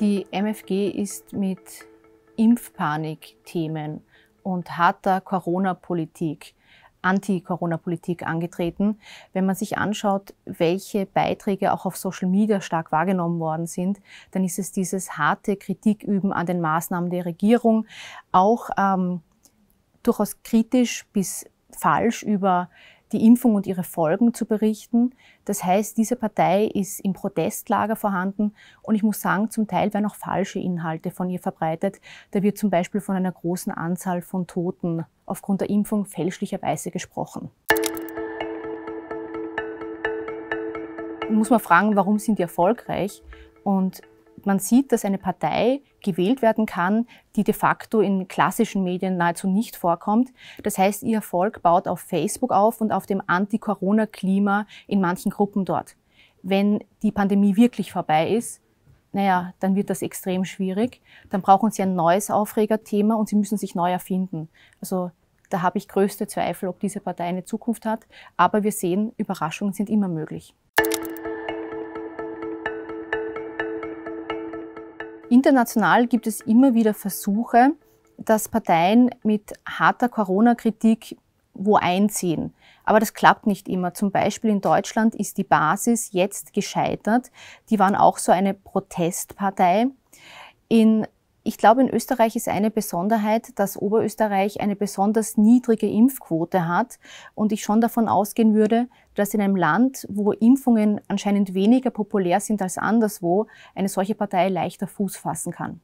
Die MFG ist mit Impfpanikthemen und harter Corona-Politik, Anti-Corona-Politik angetreten. Wenn man sich anschaut, welche Beiträge auch auf Social Media stark wahrgenommen worden sind, dann ist es dieses harte Kritiküben an den Maßnahmen der Regierung, auch ähm, durchaus kritisch bis falsch über die Impfung und ihre Folgen zu berichten. Das heißt, diese Partei ist im Protestlager vorhanden und ich muss sagen, zum Teil werden auch falsche Inhalte von ihr verbreitet. Da wird zum Beispiel von einer großen Anzahl von Toten aufgrund der Impfung fälschlicherweise gesprochen. Muss man fragen, warum sind die erfolgreich? Und man sieht, dass eine Partei gewählt werden kann, die de facto in klassischen Medien nahezu nicht vorkommt. Das heißt, ihr Erfolg baut auf Facebook auf und auf dem Anti-Corona-Klima in manchen Gruppen dort. Wenn die Pandemie wirklich vorbei ist, naja, dann wird das extrem schwierig. Dann brauchen sie ein neues Aufregerthema und sie müssen sich neu erfinden. Also da habe ich größte Zweifel, ob diese Partei eine Zukunft hat. Aber wir sehen, Überraschungen sind immer möglich. International gibt es immer wieder Versuche, dass Parteien mit harter Corona-Kritik wo einziehen. Aber das klappt nicht immer. Zum Beispiel in Deutschland ist die Basis jetzt gescheitert. Die waren auch so eine Protestpartei. In, ich glaube, in Österreich ist eine Besonderheit, dass Oberösterreich eine besonders niedrige Impfquote hat und ich schon davon ausgehen würde, dass in einem Land, wo Impfungen anscheinend weniger populär sind als anderswo, eine solche Partei leichter Fuß fassen kann.